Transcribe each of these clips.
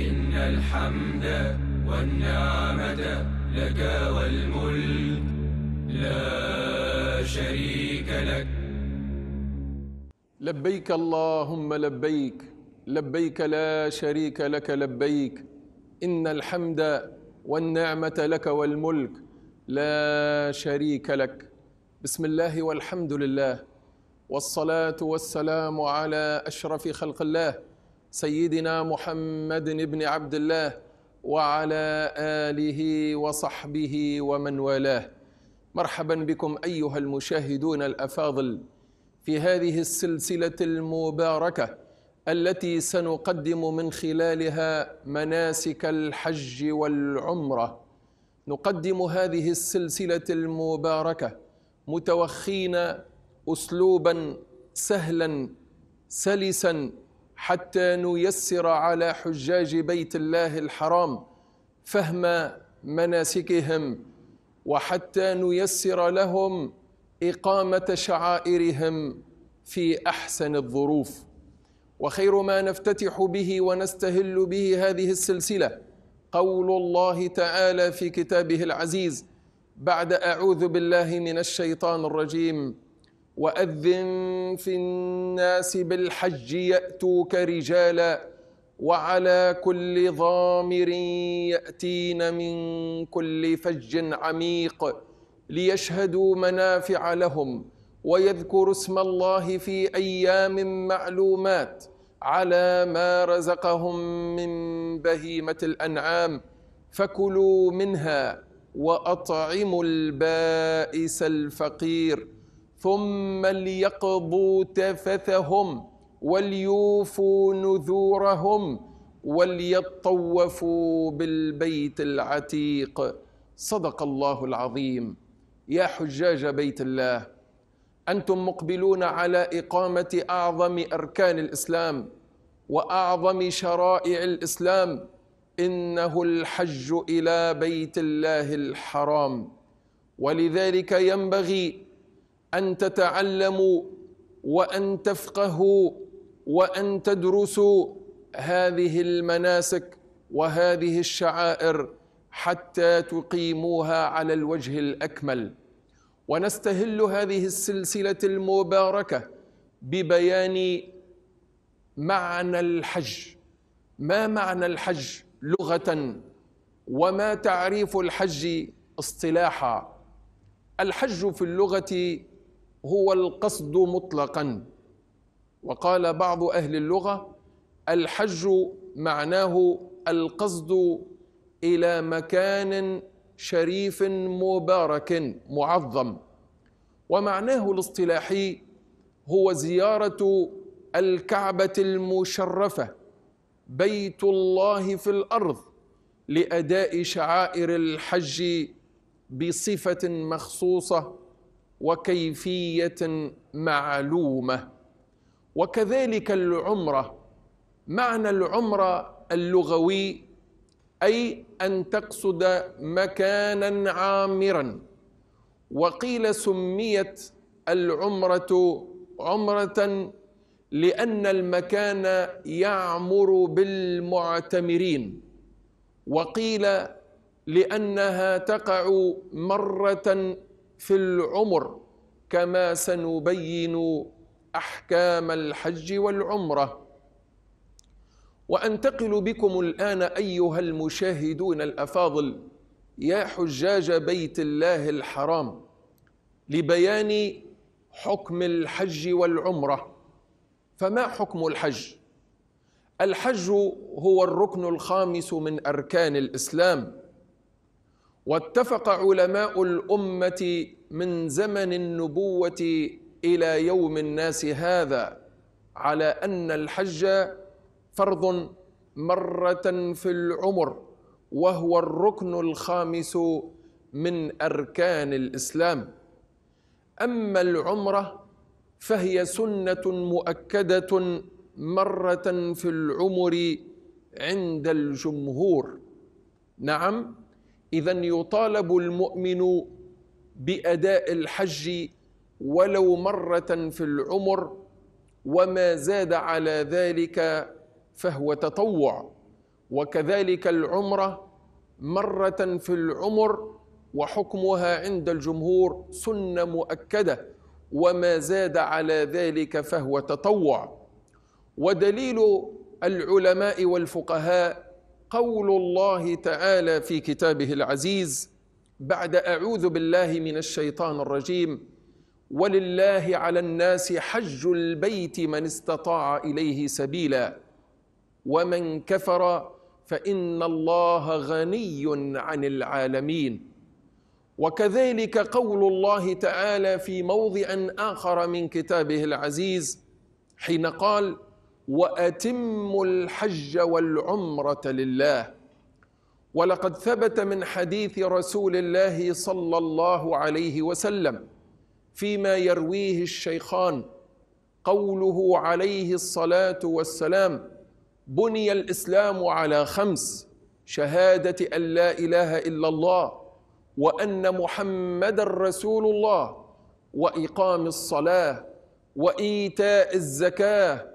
إن الحمد والنعمة لك والملك لا شريك لك لبيك اللهم لبيك لبيك لا شريك لك لبيك إن الحمد والنعمة لك والملك لا شريك لك بسم الله والحمد لله والصلاة والسلام على أشرف خلق الله سيدنا محمد بن عبد الله وعلى اله وصحبه ومن والاه مرحبا بكم ايها المشاهدون الافاضل في هذه السلسله المباركه التي سنقدم من خلالها مناسك الحج والعمره نقدم هذه السلسله المباركه متوخين اسلوبا سهلا سلسا حتى نيسر على حجاج بيت الله الحرام فهم مناسكهم وحتى نيسر لهم اقامه شعائرهم في احسن الظروف وخير ما نفتتح به ونستهل به هذه السلسله قول الله تعالى في كتابه العزيز بعد اعوذ بالله من الشيطان الرجيم واذن في الناس بالحج ياتوك رجالا وعلى كل ضامر ياتين من كل فج عميق ليشهدوا منافع لهم ويذكروا اسم الله في ايام معلومات على ما رزقهم من بهيمه الانعام فكلوا منها واطعموا البائس الفقير ثم ليقضوا تفثهم وليوفوا نذورهم وليطوفوا بالبيت العتيق صدق الله العظيم يا حجاج بيت الله انتم مقبلون على اقامه اعظم اركان الاسلام واعظم شرائع الاسلام انه الحج الى بيت الله الحرام ولذلك ينبغي أن تتعلموا وأن تفقهوا وأن تدرسوا هذه المناسك وهذه الشعائر حتى تقيموها على الوجه الأكمل ونستهل هذه السلسلة المباركة ببيان معنى الحج ما معنى الحج لغة وما تعريف الحج اصطلاحا الحج في اللغة هو القصد مطلقا وقال بعض اهل اللغه الحج معناه القصد الى مكان شريف مبارك معظم ومعناه الاصطلاحي هو زياره الكعبه المشرفه بيت الله في الارض لاداء شعائر الحج بصفه مخصوصه وكيفيه معلومه وكذلك العمره معنى العمره اللغوي اي ان تقصد مكانا عامرا وقيل سميت العمره عمره لان المكان يعمر بالمعتمرين وقيل لانها تقع مره في العمر كما سنبين احكام الحج والعمره وانتقل بكم الان ايها المشاهدون الافاضل يا حجاج بيت الله الحرام لبيان حكم الحج والعمره فما حكم الحج الحج هو الركن الخامس من اركان الاسلام واتفق علماء الامه من زمن النبوه الى يوم الناس هذا على ان الحج فرض مره في العمر وهو الركن الخامس من اركان الاسلام اما العمره فهي سنه مؤكده مره في العمر عند الجمهور نعم اذا يطالب المؤمن باداء الحج ولو مره في العمر وما زاد على ذلك فهو تطوع وكذلك العمره مره في العمر وحكمها عند الجمهور سنه مؤكده وما زاد على ذلك فهو تطوع ودليل العلماء والفقهاء قول الله تعالى في كتابه العزيز بعد اعوذ بالله من الشيطان الرجيم ولله على الناس حج البيت من استطاع اليه سبيلا ومن كفر فان الله غني عن العالمين وكذلك قول الله تعالى في موضع اخر من كتابه العزيز حين قال واتموا الحج والعمره لله ولقد ثبت من حديث رسول الله صلى الله عليه وسلم فيما يرويه الشيخان قوله عليه الصلاه والسلام بني الاسلام على خمس شهاده ان لا اله الا الله وان محمدا رسول الله واقام الصلاه وايتاء الزكاه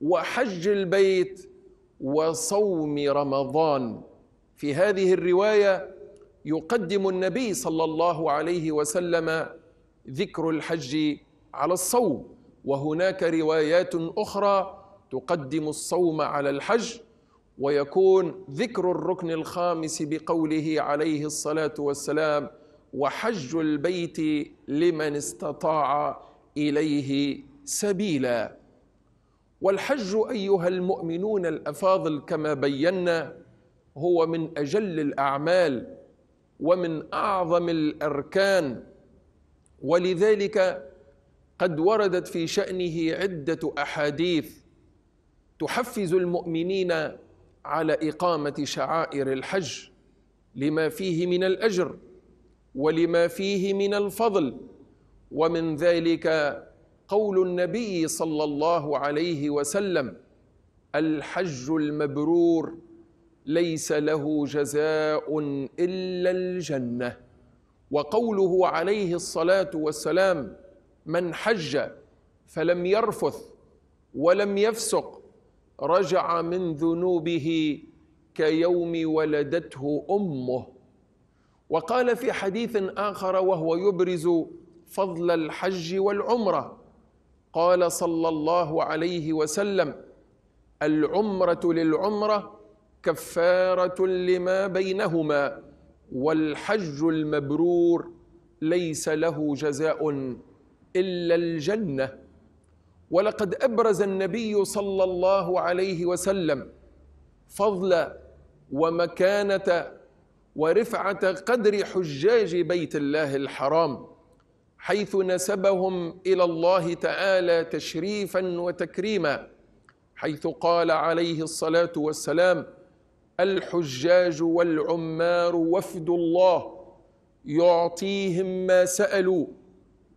وحج البيت وصوم رمضان في هذه الروايه يقدم النبي صلى الله عليه وسلم ذكر الحج على الصوم وهناك روايات اخرى تقدم الصوم على الحج ويكون ذكر الركن الخامس بقوله عليه الصلاه والسلام وحج البيت لمن استطاع اليه سبيلا والحج ايها المؤمنون الافاضل كما بينا هو من اجل الاعمال ومن اعظم الاركان ولذلك قد وردت في شانه عده احاديث تحفز المؤمنين على اقامه شعائر الحج لما فيه من الاجر ولما فيه من الفضل ومن ذلك قول النبي صلى الله عليه وسلم الحج المبرور ليس له جزاء الا الجنه وقوله عليه الصلاه والسلام من حج فلم يرفث ولم يفسق رجع من ذنوبه كيوم ولدته امه وقال في حديث اخر وهو يبرز فضل الحج والعمره قال صلى الله عليه وسلم العمره للعمره كفاره لما بينهما والحج المبرور ليس له جزاء الا الجنه ولقد ابرز النبي صلى الله عليه وسلم فضل ومكانه ورفعه قدر حجاج بيت الله الحرام حيث نسبهم الى الله تعالى تشريفا وتكريما حيث قال عليه الصلاه والسلام الحجاج والعمار وفد الله يعطيهم ما سالوا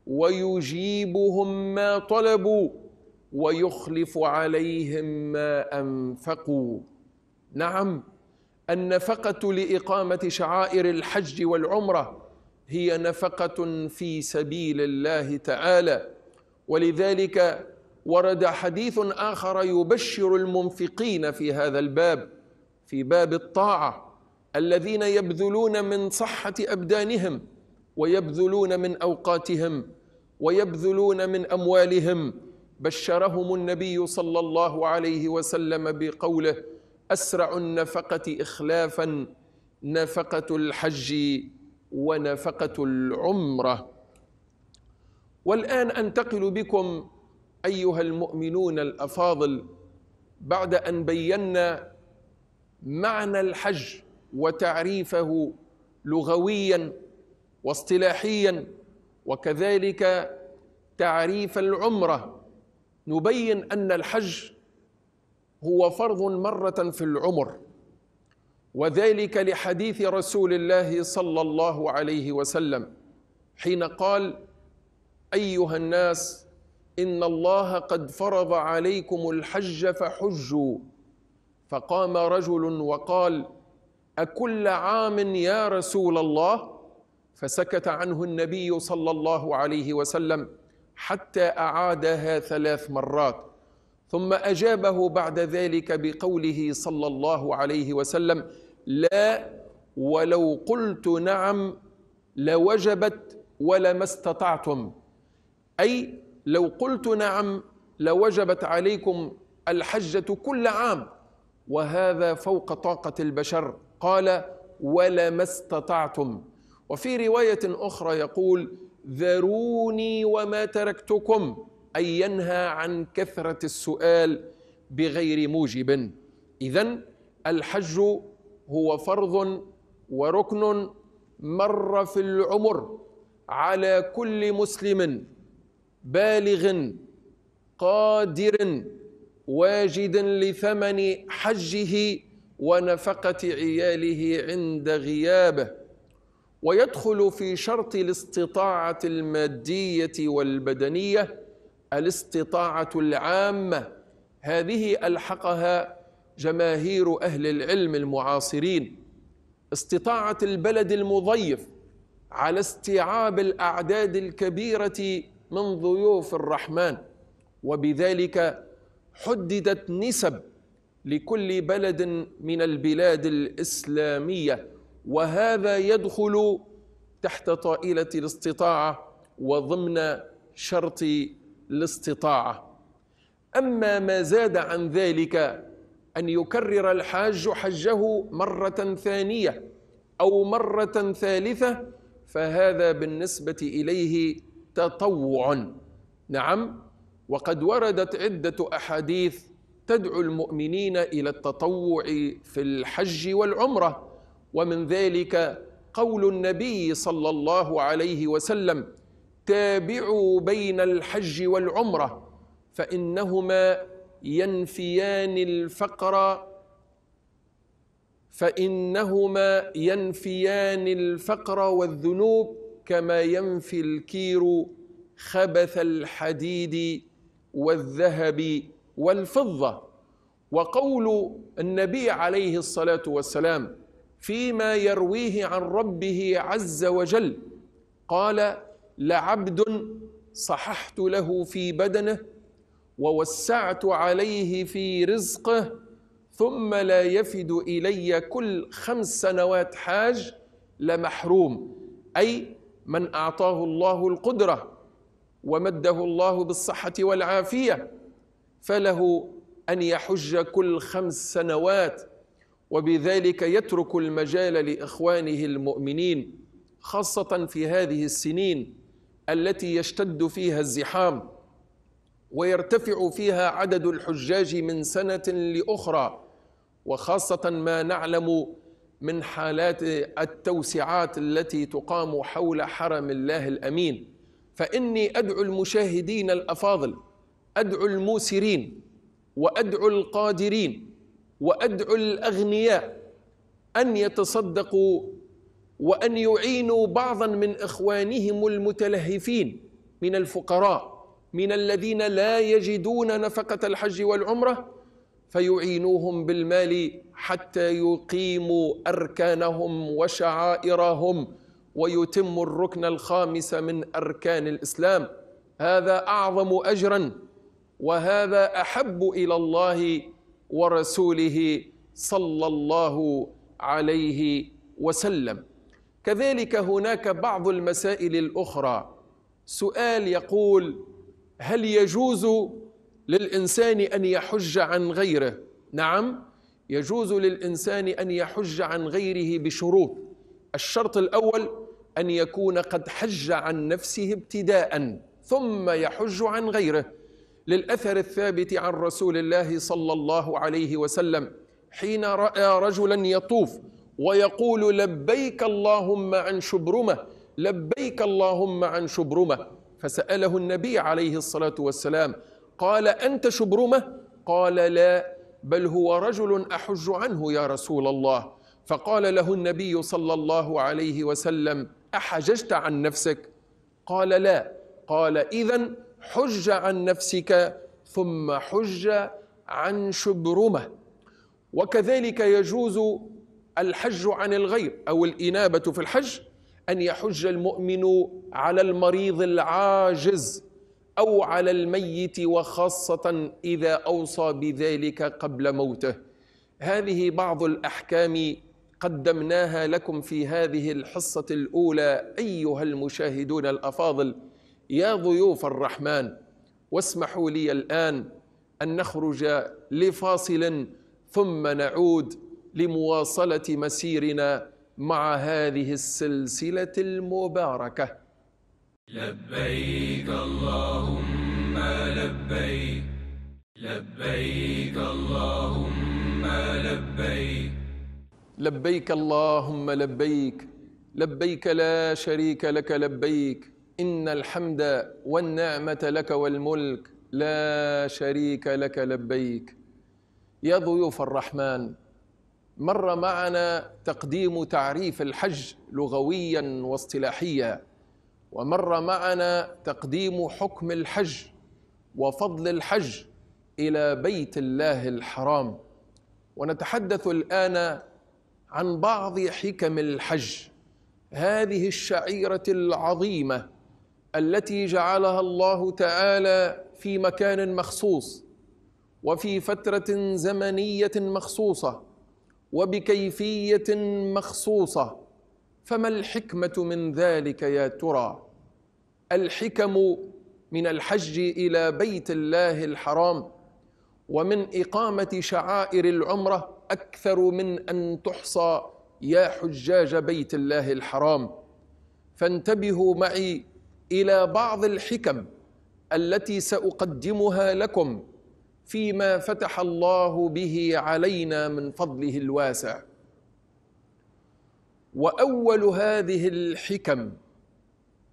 ويجيبهم ما طلبوا ويخلف عليهم ما انفقوا نعم النفقه لاقامه شعائر الحج والعمره هي نفقة في سبيل الله تعالى ولذلك ورد حديث آخر يبشر المنفقين في هذا الباب في باب الطاعة الذين يبذلون من صحة أبدانهم ويبذلون من أوقاتهم ويبذلون من أموالهم بشرهم النبي صلى الله عليه وسلم بقوله أسرع النفقة إخلافا نفقة الحج ونفقة العمرة والآن أنتقل بكم أيها المؤمنون الأفاضل بعد أن بينا معنى الحج وتعريفه لغويا واصطلاحيا وكذلك تعريف العمره نبين ان الحج هو فرض مره في العمر وذلك لحديث رسول الله صلى الله عليه وسلم حين قال ايها الناس ان الله قد فرض عليكم الحج فحجوا فقام رجل وقال اكل عام يا رسول الله فسكت عنه النبي صلى الله عليه وسلم حتى اعادها ثلاث مرات ثم اجابه بعد ذلك بقوله صلى الله عليه وسلم لا ولو قلت نعم لوجبت ولما استطعتم اي لو قلت نعم لوجبت عليكم الحجه كل عام وهذا فوق طاقه البشر قال ولما استطعتم وفي روايه اخرى يقول ذروني وما تركتكم أن ينهى عن كثرة السؤال بغير موجب إذا الحج هو فرض وركن مر في العمر على كل مسلم بالغ قادر واجد لثمن حجه ونفقة عياله عند غيابه ويدخل في شرط الاستطاعة المادية والبدنية الاستطاعه العامه هذه الحقها جماهير اهل العلم المعاصرين استطاعه البلد المضيف على استيعاب الاعداد الكبيره من ضيوف الرحمن وبذلك حددت نسب لكل بلد من البلاد الاسلاميه وهذا يدخل تحت طائله الاستطاعه وضمن شرط الاستطاعة أما ما زاد عن ذلك أن يكرر الحاج حجه مرة ثانية أو مرة ثالثة فهذا بالنسبة إليه تطوع نعم وقد وردت عدة أحاديث تدعو المؤمنين إلى التطوع في الحج والعمرة ومن ذلك قول النبي صلى الله عليه وسلم تابعوا بين الحج والعمره فانهما ينفيان الفقر فانهما ينفيان الفقر والذنوب كما ينفي الكير خبث الحديد والذهب والفضه وقول النبي عليه الصلاه والسلام فيما يرويه عن ربه عز وجل قال لعبد صححت له في بدنه ووسعت عليه في رزقه ثم لا يفد الي كل خمس سنوات حاج لمحروم اي من اعطاه الله القدره ومده الله بالصحه والعافيه فله ان يحج كل خمس سنوات وبذلك يترك المجال لاخوانه المؤمنين خاصه في هذه السنين التي يشتد فيها الزحام ويرتفع فيها عدد الحجاج من سنه لاخرى وخاصه ما نعلم من حالات التوسعات التي تقام حول حرم الله الامين فاني ادعو المشاهدين الافاضل ادعو الموسرين وادعو القادرين وادعو الاغنياء ان يتصدقوا وأن يعينوا بعضا من إخوانهم المتلهفين من الفقراء من الذين لا يجدون نفقة الحج والعمرة فيعينوهم بالمال حتى يقيموا أركانهم وشعائرهم ويتموا الركن الخامس من أركان الإسلام هذا أعظم أجرا وهذا أحب إلى الله ورسوله صلى الله عليه وسلم كذلك هناك بعض المسائل الاخرى سؤال يقول هل يجوز للانسان ان يحج عن غيره نعم يجوز للانسان ان يحج عن غيره بشروط الشرط الاول ان يكون قد حج عن نفسه ابتداء ثم يحج عن غيره للاثر الثابت عن رسول الله صلى الله عليه وسلم حين راى رجلا يطوف ويقول لبيك اللهم عن شبرمة لبيك اللهم عن شبرمة فسأله النبي عليه الصلاة والسلام قال أنت شبرمة قال لا بل هو رجل أحج عنه يا رسول الله فقال له النبي صلى الله عليه وسلم أحججت عن نفسك قال لا قال إذا حج عن نفسك ثم حج عن شبرمة وكذلك يجوز الحج عن الغير او الانابه في الحج ان يحج المؤمن على المريض العاجز او على الميت وخاصه اذا اوصى بذلك قبل موته هذه بعض الاحكام قدمناها لكم في هذه الحصه الاولى ايها المشاهدون الافاضل يا ضيوف الرحمن واسمحوا لي الان ان نخرج لفاصل ثم نعود لمواصله مسيرنا مع هذه السلسله المباركه لبيك اللهم لبيك لبيك اللهم لبيك لبيك اللهم لبيك لبيك لا شريك لك لبيك ان الحمد والنعمه لك والملك لا شريك لك لبيك يا ضيوف الرحمن مر معنا تقديم تعريف الحج لغويا واصطلاحيا ومر معنا تقديم حكم الحج وفضل الحج الى بيت الله الحرام ونتحدث الان عن بعض حكم الحج هذه الشعيره العظيمه التي جعلها الله تعالى في مكان مخصوص وفي فتره زمنيه مخصوصه وبكيفيه مخصوصه فما الحكمه من ذلك يا ترى الحكم من الحج الى بيت الله الحرام ومن اقامه شعائر العمره اكثر من ان تحصى يا حجاج بيت الله الحرام فانتبهوا معي الى بعض الحكم التي ساقدمها لكم فيما فتح الله به علينا من فضله الواسع واول هذه الحكم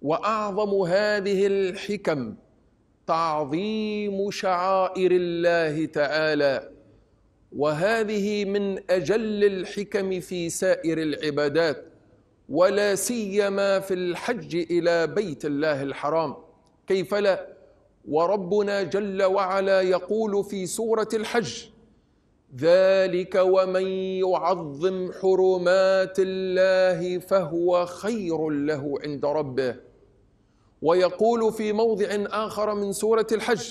واعظم هذه الحكم تعظيم شعائر الله تعالى وهذه من اجل الحكم في سائر العبادات ولا سيما في الحج الى بيت الله الحرام كيف لا وربنا جل وعلا يقول في سوره الحج ذلك ومن يعظم حرمات الله فهو خير له عند ربه ويقول في موضع اخر من سوره الحج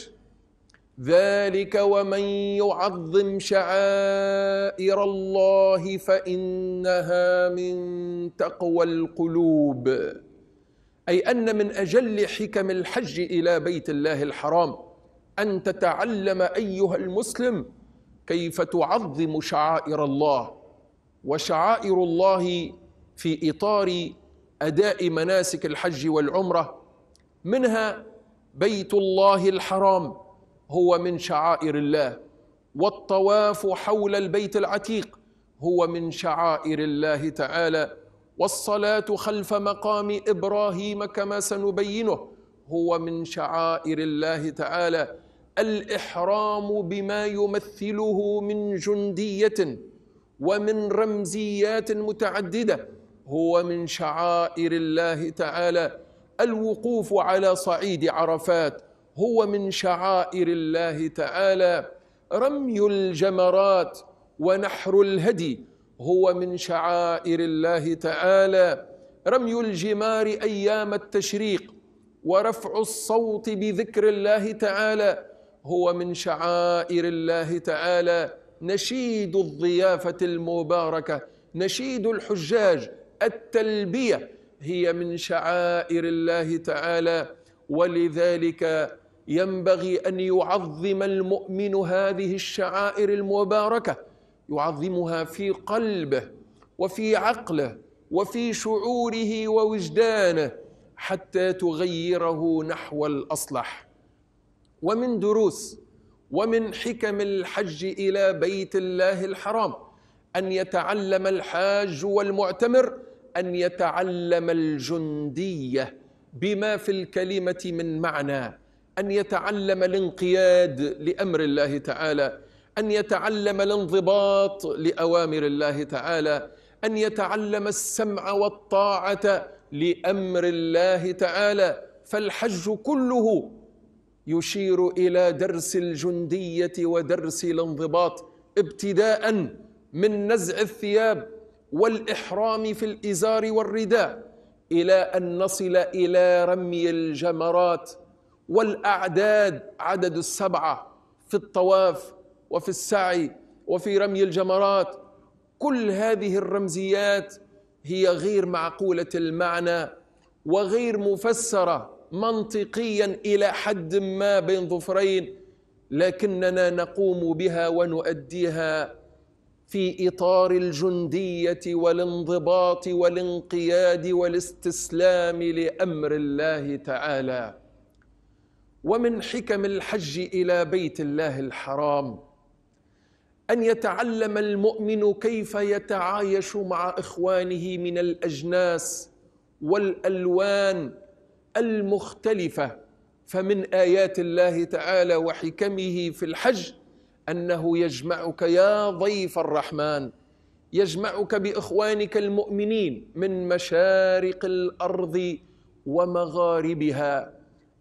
ذلك ومن يعظم شعائر الله فانها من تقوى القلوب أي أن من أجل حكم الحج إلى بيت الله الحرام أن تتعلم أيها المسلم كيف تعظم شعائر الله وشعائر الله في إطار أداء مناسك الحج والعمرة منها بيت الله الحرام هو من شعائر الله والطواف حول البيت العتيق هو من شعائر الله تعالى والصلاة خلف مقام إبراهيم كما سنبينه هو من شعائر الله تعالى الإحرام بما يمثله من جندية ومن رمزيات متعددة هو من شعائر الله تعالى الوقوف على صعيد عرفات هو من شعائر الله تعالى رمي الجمرات ونحر الهدي هو من شعائر الله تعالى رمي الجمار ايام التشريق ورفع الصوت بذكر الله تعالى هو من شعائر الله تعالى نشيد الضيافه المباركه نشيد الحجاج التلبيه هي من شعائر الله تعالى ولذلك ينبغي ان يعظم المؤمن هذه الشعائر المباركه يعظمها في قلبه وفي عقله وفي شعوره ووجدانه حتى تغيره نحو الاصلح ومن دروس ومن حكم الحج الى بيت الله الحرام ان يتعلم الحاج والمعتمر ان يتعلم الجنديه بما في الكلمه من معنى ان يتعلم الانقياد لامر الله تعالى أن يتعلم الانضباط لأوامر الله تعالى أن يتعلم السمع والطاعة لأمر الله تعالى فالحج كله يشير إلى درس الجندية ودرس الانضباط ابتداء من نزع الثياب والإحرام في الإزار والرداء إلى أن نصل إلى رمي الجمرات والأعداد عدد السبعة في الطواف وفي السعي وفي رمي الجمرات كل هذه الرمزيات هي غير معقوله المعنى وغير مفسره منطقيا الى حد ما بين ظفرين لكننا نقوم بها ونؤديها في اطار الجنديه والانضباط والانقياد والاستسلام لامر الله تعالى ومن حكم الحج الى بيت الله الحرام ان يتعلم المؤمن كيف يتعايش مع اخوانه من الاجناس والالوان المختلفه فمن ايات الله تعالى وحكمه في الحج انه يجمعك يا ضيف الرحمن يجمعك باخوانك المؤمنين من مشارق الارض ومغاربها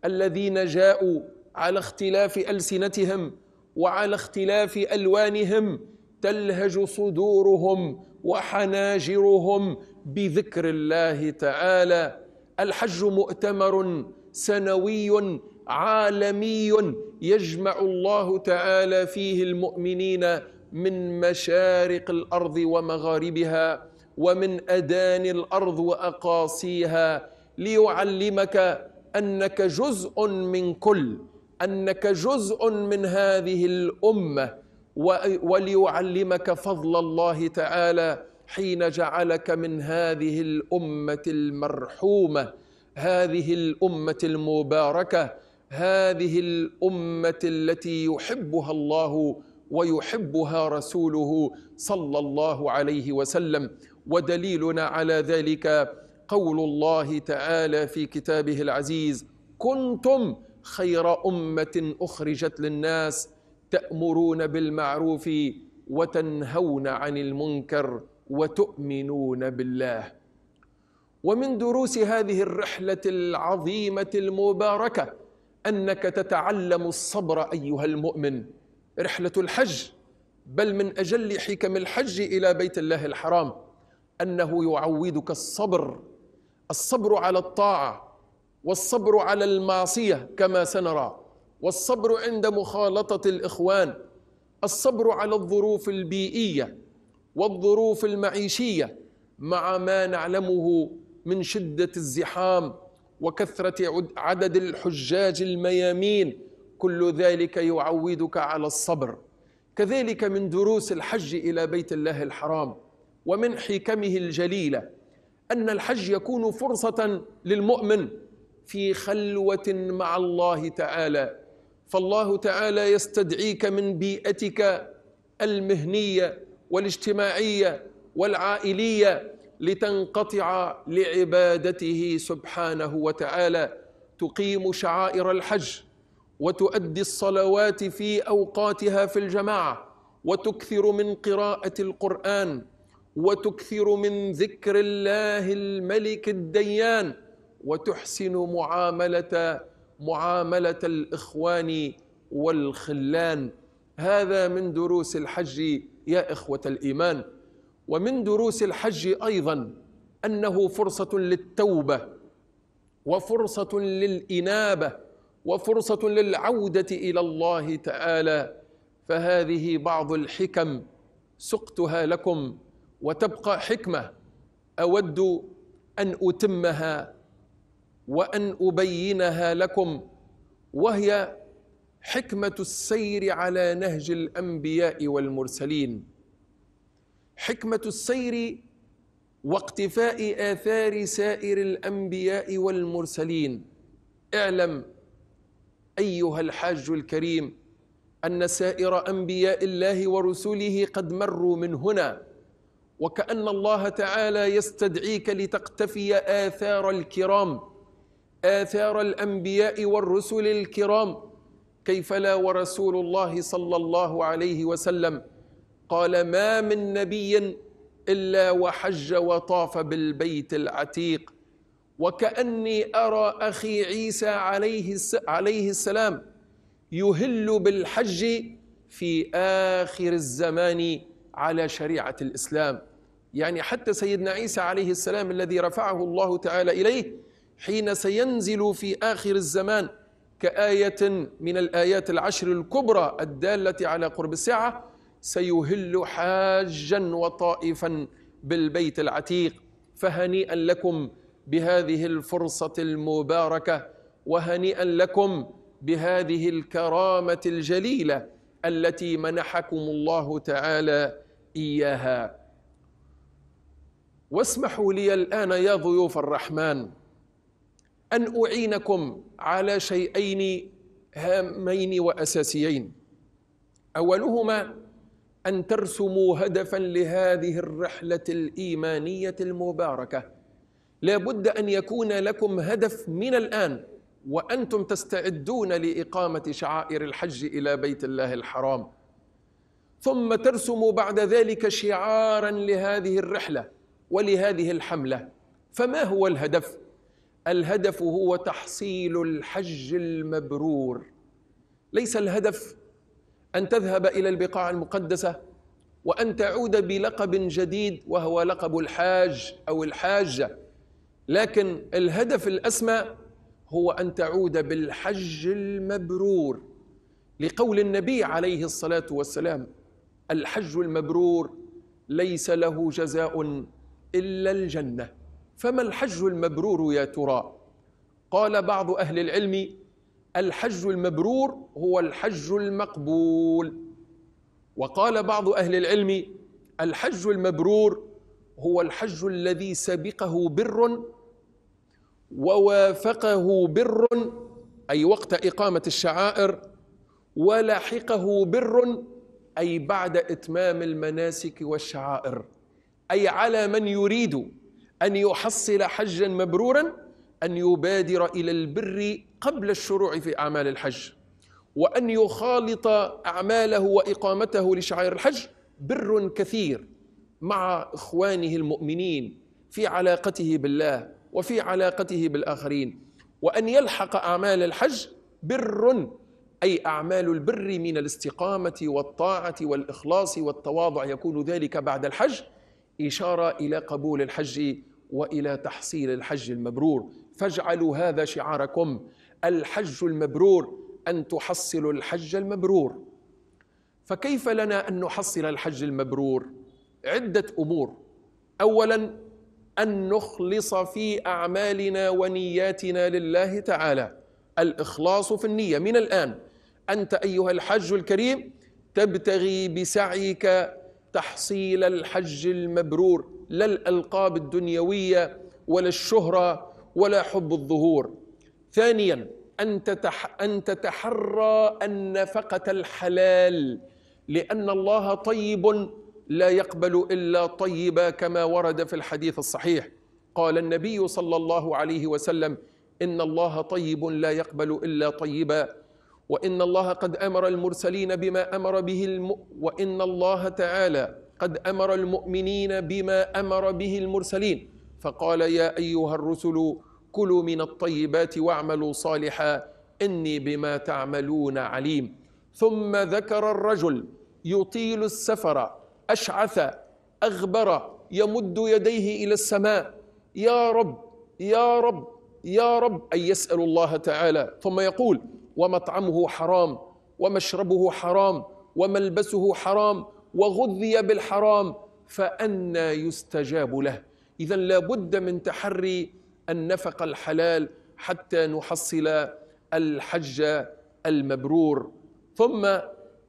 الذين جاءوا على اختلاف السنتهم وعلى اختلاف الوانهم تلهج صدورهم وحناجرهم بذكر الله تعالى الحج مؤتمر سنوي عالمي يجمع الله تعالى فيه المؤمنين من مشارق الارض ومغاربها ومن اداني الارض واقاصيها ليعلمك انك جزء من كل انك جزء من هذه الامه وليعلمك فضل الله تعالى حين جعلك من هذه الامه المرحومه هذه الامه المباركه هذه الامه التي يحبها الله ويحبها رسوله صلى الله عليه وسلم ودليلنا على ذلك قول الله تعالى في كتابه العزيز كنتم خير امه اخرجت للناس تامرون بالمعروف وتنهون عن المنكر وتؤمنون بالله ومن دروس هذه الرحله العظيمه المباركه انك تتعلم الصبر ايها المؤمن رحله الحج بل من اجل حكم الحج الى بيت الله الحرام انه يعودك الصبر الصبر على الطاعه والصبر على المعصيه كما سنرى والصبر عند مخالطه الاخوان الصبر على الظروف البيئيه والظروف المعيشيه مع ما نعلمه من شده الزحام وكثره عدد الحجاج الميامين كل ذلك يعودك على الصبر كذلك من دروس الحج الى بيت الله الحرام ومن حكمه الجليله ان الحج يكون فرصه للمؤمن في خلوه مع الله تعالى فالله تعالى يستدعيك من بيئتك المهنيه والاجتماعيه والعائليه لتنقطع لعبادته سبحانه وتعالى تقيم شعائر الحج وتؤدي الصلوات في اوقاتها في الجماعه وتكثر من قراءه القران وتكثر من ذكر الله الملك الديان وتحسن معامله معامله الاخوان والخلان هذا من دروس الحج يا اخوه الايمان ومن دروس الحج ايضا انه فرصه للتوبه وفرصه للانابه وفرصه للعوده الى الله تعالى فهذه بعض الحكم سقتها لكم وتبقى حكمه اود ان اتمها وان ابينها لكم وهي حكمه السير على نهج الانبياء والمرسلين حكمه السير واقتفاء اثار سائر الانبياء والمرسلين اعلم ايها الحاج الكريم ان سائر انبياء الله ورسله قد مروا من هنا وكان الله تعالى يستدعيك لتقتفي اثار الكرام آثار الأنبياء والرسل الكرام كيف لا ورسول الله صلى الله عليه وسلم قال ما من نبي إلا وحج وطاف بالبيت العتيق وكأني أرى أخي عيسى عليه عليه السلام يهل بالحج في آخر الزمان على شريعة الإسلام يعني حتى سيدنا عيسى عليه السلام الذي رفعه الله تعالى إليه حين سينزل في آخر الزمان كآية من الآيات العشر الكبرى الدالة على قرب الساعة سيهل حاجا وطائفا بالبيت العتيق فهنيئا لكم بهذه الفرصة المباركة وهنيئا لكم بهذه الكرامة الجليلة التي منحكم الله تعالى إياها واسمحوا لي الآن يا ضيوف الرحمن أن أعينكم على شيئين هامين وأساسيين أولهما أن ترسموا هدفا لهذه الرحلة الإيمانية المباركة لا بد أن يكون لكم هدف من الآن وأنتم تستعدون لإقامة شعائر الحج إلى بيت الله الحرام ثم ترسموا بعد ذلك شعارا لهذه الرحلة ولهذه الحملة فما هو الهدف؟ الهدف هو تحصيل الحج المبرور ليس الهدف ان تذهب الى البقاع المقدسه وان تعود بلقب جديد وهو لقب الحاج او الحاجه لكن الهدف الاسمى هو ان تعود بالحج المبرور لقول النبي عليه الصلاه والسلام الحج المبرور ليس له جزاء الا الجنه فما الحج المبرور يا ترى قال بعض اهل العلم الحج المبرور هو الحج المقبول وقال بعض اهل العلم الحج المبرور هو الحج الذي سبقه بر ووافقه بر اي وقت اقامه الشعائر ولاحقه بر اي بعد اتمام المناسك والشعائر اي على من يريد أن يحصل حجا مبرورا أن يبادر إلى البر قبل الشروع في أعمال الحج وأن يخالط أعماله وإقامته لشعائر الحج بر كثير مع إخوانه المؤمنين في علاقته بالله وفي علاقته بالآخرين وأن يلحق أعمال الحج بر أي أعمال البر من الاستقامة والطاعة والإخلاص والتواضع يكون ذلك بعد الحج إشارة إلى قبول الحج وإلى تحصيل الحج المبرور فاجعلوا هذا شعاركم الحج المبرور أن تحصلوا الحج المبرور فكيف لنا أن نحصل الحج المبرور؟ عدة أمور أولا أن نخلص في أعمالنا ونياتنا لله تعالى الإخلاص في النية من الآن أنت أيها الحج الكريم تبتغي بسعيك تحصيل الحج المبرور لا الألقاب الدنيوية ولا الشهرة ولا حب الظهور ثانيا أن, تتح أن تتحرى النفقة الحلال لأن الله طيب لا يقبل إلا طيبا كما ورد في الحديث الصحيح قال النبي صلى الله عليه وسلم إن الله طيب لا يقبل إلا طيبا وإن الله قد أمر المرسلين بما أمر به الم... وإن الله تعالى قد أمر المؤمنين بما أمر به المرسلين فقال يا أيها الرسل كلوا من الطيبات واعملوا صالحا إني بما تعملون عليم ثم ذكر الرجل يطيل السفر أشعث أغبر يمد يديه إلى السماء يا رب يا رب يا رب أن يسأل الله تعالى ثم يقول ومطعمه حرام ومشربه حرام وملبسه حرام وغذي بالحرام فأنى يستجاب له إذا لابد من تحري النفق الحلال حتى نحصل الحج المبرور ثم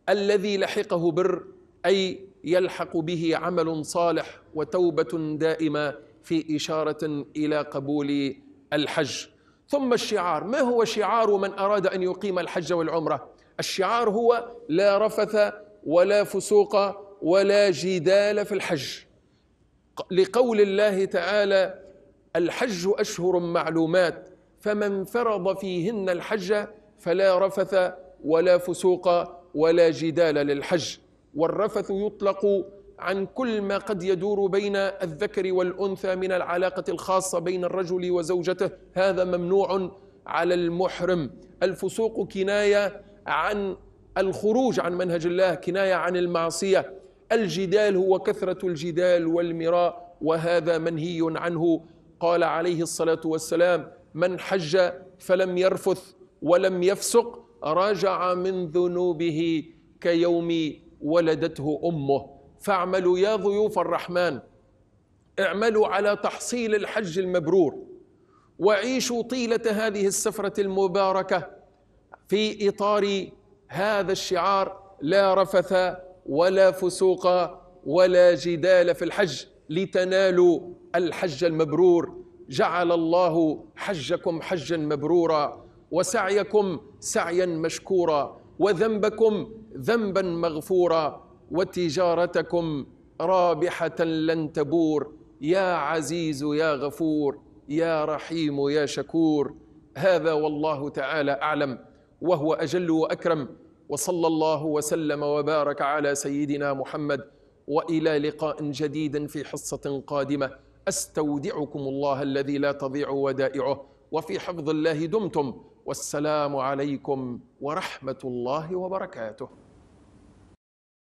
الذي لحقه بر أي يلحق به عمل صالح وتوبة دائمة في إشارة إلى قبول الحج ثم الشعار ما هو شعار من أراد أن يقيم الحج والعمرة الشعار هو لا رفث ولا فسوق ولا جدال في الحج لقول الله تعالى الحج أشهر معلومات فمن فرض فيهن الحج فلا رفث ولا فسوق ولا جدال للحج والرفث يطلق عن كل ما قد يدور بين الذكر والانثى من العلاقه الخاصه بين الرجل وزوجته هذا ممنوع على المحرم الفسوق كنايه عن الخروج عن منهج الله كنايه عن المعصيه الجدال هو كثره الجدال والمراء وهذا منهي عنه قال عليه الصلاه والسلام من حج فلم يرفث ولم يفسق رجع من ذنوبه كيوم ولدته امه فاعملوا يا ضيوف الرحمن اعملوا على تحصيل الحج المبرور وعيشوا طيله هذه السفره المباركه في اطار هذا الشعار لا رفث ولا فسوق ولا جدال في الحج لتنالوا الحج المبرور جعل الله حجكم حجا مبرورا وسعيكم سعيا مشكورا وذنبكم ذنبا مغفورا وتجارتكم رابحة لن تبور يا عزيز يا غفور يا رحيم يا شكور هذا والله تعالى أعلم وهو أجل وأكرم وصلى الله وسلم وبارك على سيدنا محمد والى لقاء جديد في حصه قادمه استودعكم الله الذي لا تضيع ودائعه وفي حفظ الله دمتم والسلام عليكم ورحمه الله وبركاته